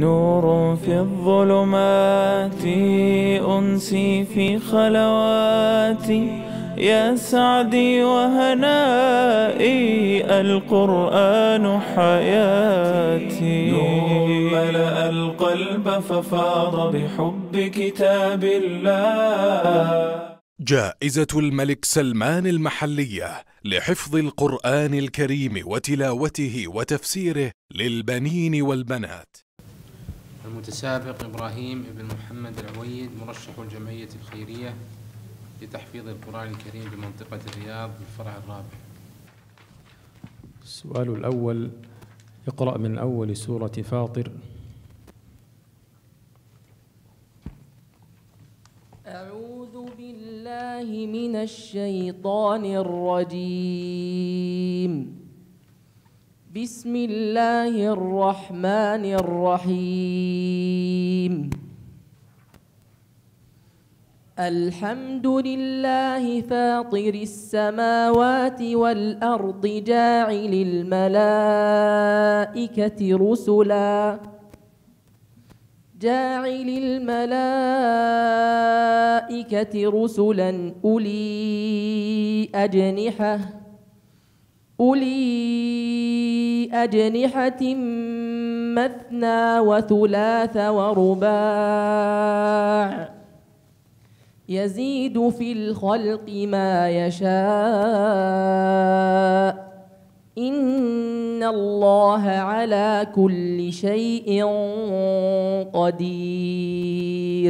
نور في الظلمات أنسي في خلواتي يا سعدي وهنائي القرآن حياتي نور ملأ القلب ففاض بحب كتاب الله جائزة الملك سلمان المحلية لحفظ القرآن الكريم وتلاوته وتفسيره للبنين والبنات المتسابق إبراهيم بن محمد العويد مرشح الجمعية الخيرية لتحفيظ القرآن الكريم بمنطقة الرياض بالفرع الرابع السؤال الأول اقرأ من أول سورة فاطر أعوذ بالله من الشيطان الرجيم بسم الله الرحمن الرحيم الحمد لله فاطر السماوات والأرض جاعل الملائكة رسلا جاعل الملائكة رسلا أولي أجنحة أولي أجنحة مثنى وثلاث ورباع يزيد في الخلق ما يشاء إن الله على كل شيء قدير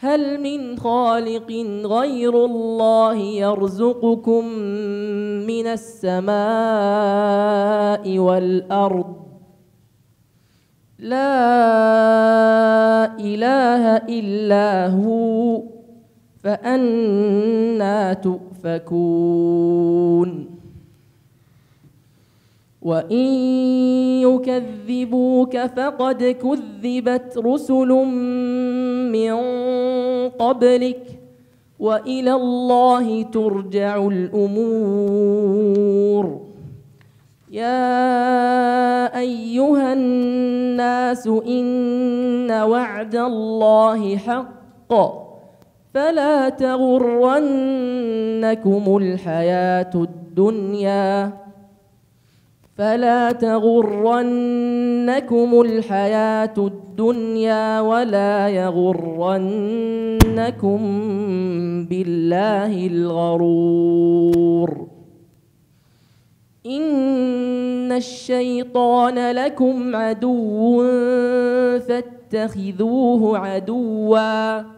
هل من خالق غير الله يرزقكم من السماء والأرض لا إله إلا هو فأنا تؤفكون وإن يكذبوك فقد كذبت رسل من قبلك وإلى الله ترجع الأمور يا أيها الناس إن وعد الله حق فلا تغرنكم الحياة الدنيا فلا تغرنكم الحياة الدنيا ولا يغرنكم بالله الغرور إن الشيطان لكم عدو فاتخذوه عدواً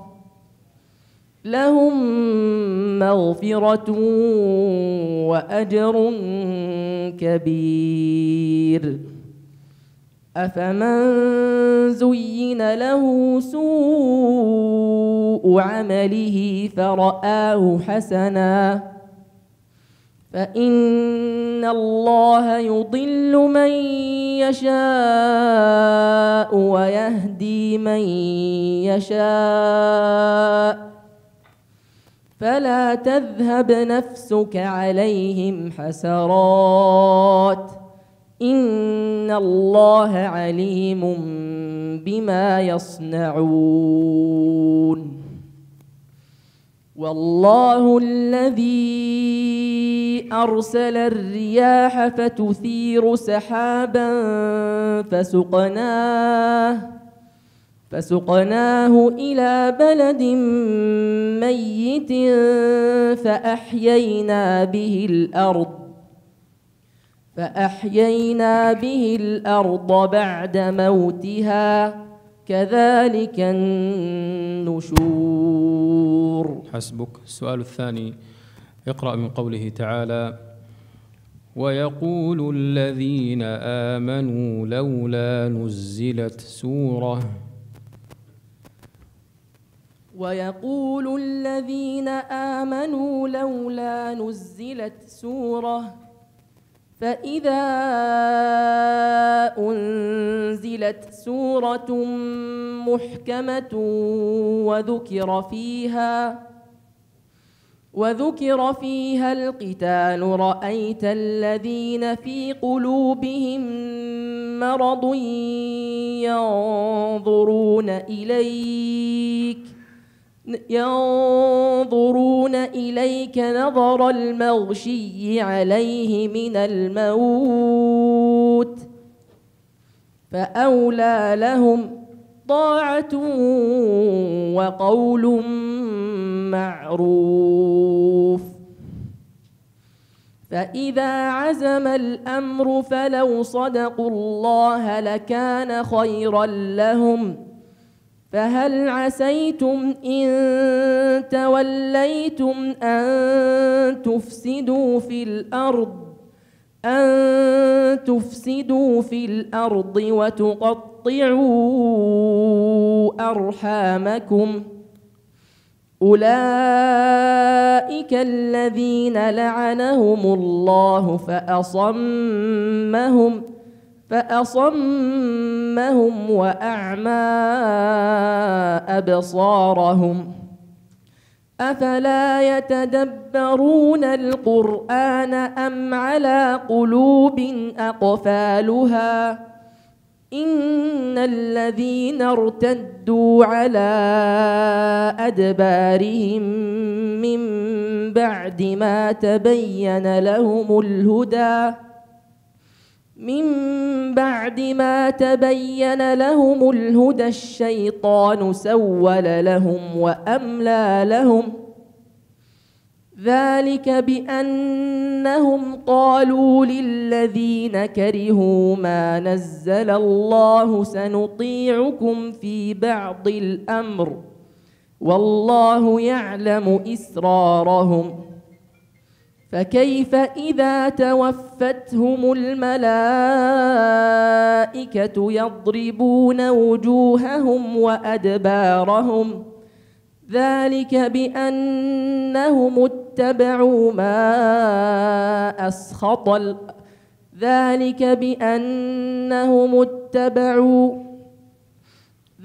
لهم مغفرة وأجر كبير أفمن زين له سوء عمله فرآه حسنا فإن الله يضل من يشاء ويهدي من يشاء فلا تذهب نفسك عليهم حسرات إن الله عليم بما يصنعون والله الذي أرسل الرياح فتثير سحابا فسقناه فسقناه إلى بلد ميت فأحيينا به الأرض فأحيينا به الأرض بعد موتها كذلك النشور حسبك السؤال الثاني اقرأ من قوله تعالى ويقول الذين آمنوا لولا نزلت سورة ويقول الذين آمنوا لولا نزلت سورة فإذا أنزلت سورة محكمة وذكر فيها وذكر فيها القتال رأيت الذين في قلوبهم مرض ينظرون إليك ينظرون إليك نظر المغشي عليه من الموت فأولى لهم طاعة وقول معروف فإذا عزم الأمر فلو صدقوا الله لكان خيرا لهم ۖ فهل عسيتم إن توليتم أن تفسدوا في الأرض أن تفسدوا في الأرض وتقطعوا أرحامكم أولئك الذين لعنهم الله فأصمهم ۖ فأصمهم وأعمى أبصارهم أفلا يتدبرون القرآن أم على قلوب أقفالها إن الذين ارتدوا على أدبارهم من بعد ما تبين لهم الهدى من بعد ما تبين لهم الهدى الشيطان سول لهم واملى لهم ذلك بانهم قالوا للذين كرهوا ما نزل الله سنطيعكم في بعض الامر والله يعلم اسرارهم فكيف إذا توفتهم الملائكة يضربون وجوههم وأدبارهم ذلك بأنهم اتبعوا ما أسخط ذلك بأنهم اتبعوا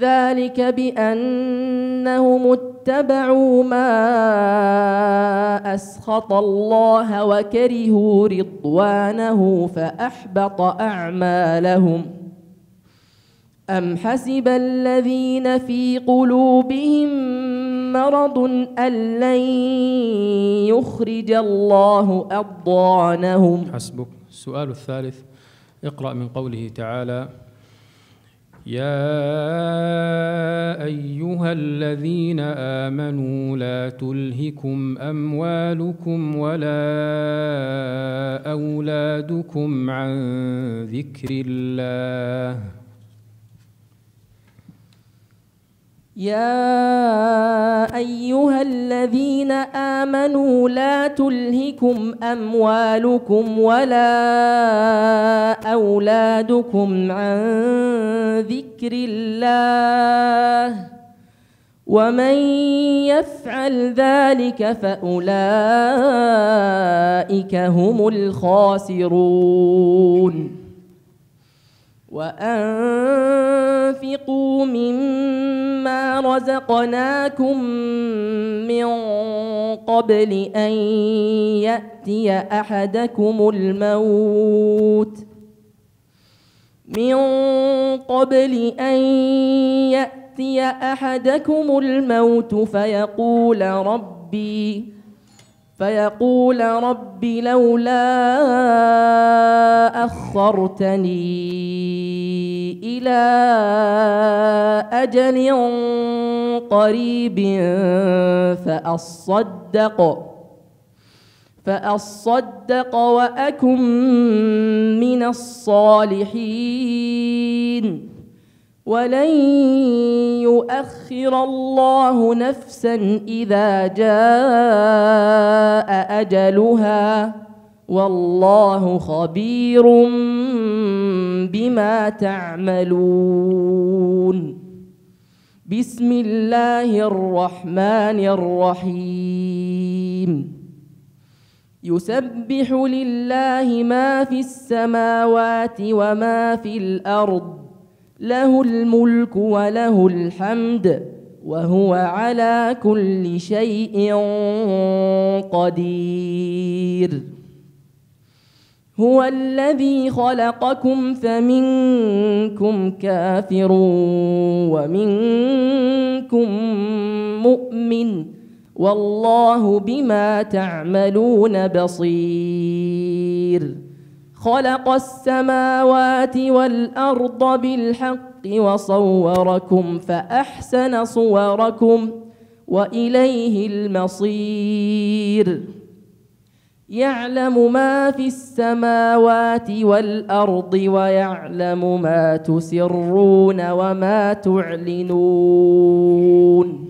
ذلك بأنهم اتبعوا ما أسخط الله وكرهوا رضوانه فأحبط أعمالهم أم حسب الذين في قلوبهم مرض أن لن يخرج الله أضانهم حسبك السؤال الثالث اقرأ من قوله تعالى يا ايها الذين امنوا لا تلهكم اموالكم ولا اولادكم عن ذكر الله يا ايها الذين امنوا لا تلهكم اموالكم ولا اولادكم عن ذكر الله ومن يفعل ذلك فاولئك هم الخاسرون وأنفقوا مما رزقناكم من قبل أن يأتي أحدكم الموت من قبل أن يأتي أحدكم الموت فيقول ربي فيقول رب لولا أخرتني إلى أجل قريب فأصدق فأصدق وأكن من الصالحين ولن يؤخر الله نفسا اذا جاء اجلها والله خبير بما تعملون بسم الله الرحمن الرحيم يسبح لله ما في السماوات وما في الارض له الملك وله الحمد وهو على كل شيء قدير هو الذي خلقكم فمنكم كافر ومنكم مؤمن والله بما تعملون بصير خلق السماوات والأرض بالحق وصوركم فأحسن صوركم وإليه المصير يعلم ما في السماوات والأرض ويعلم ما تسرون وما تعلنون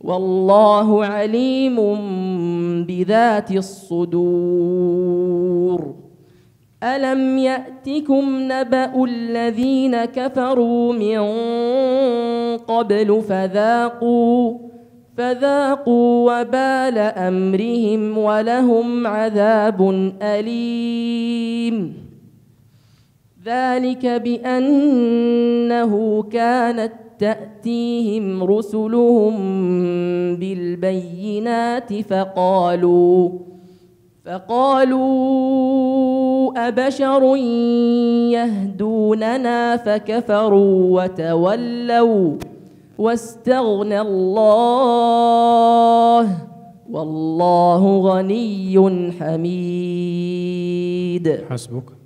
والله عليم بذات الصدور ألم يأتكم نبأ الذين كفروا من قبل فذاقوا فذاقوا وبال أمرهم ولهم عذاب أليم ذلك بأنه كانت تأتيهم رسلهم بالبينات فقالوا فقالوا أبشر يهدوننا فكفروا وتولوا واستغنى الله والله غني حميد حسبك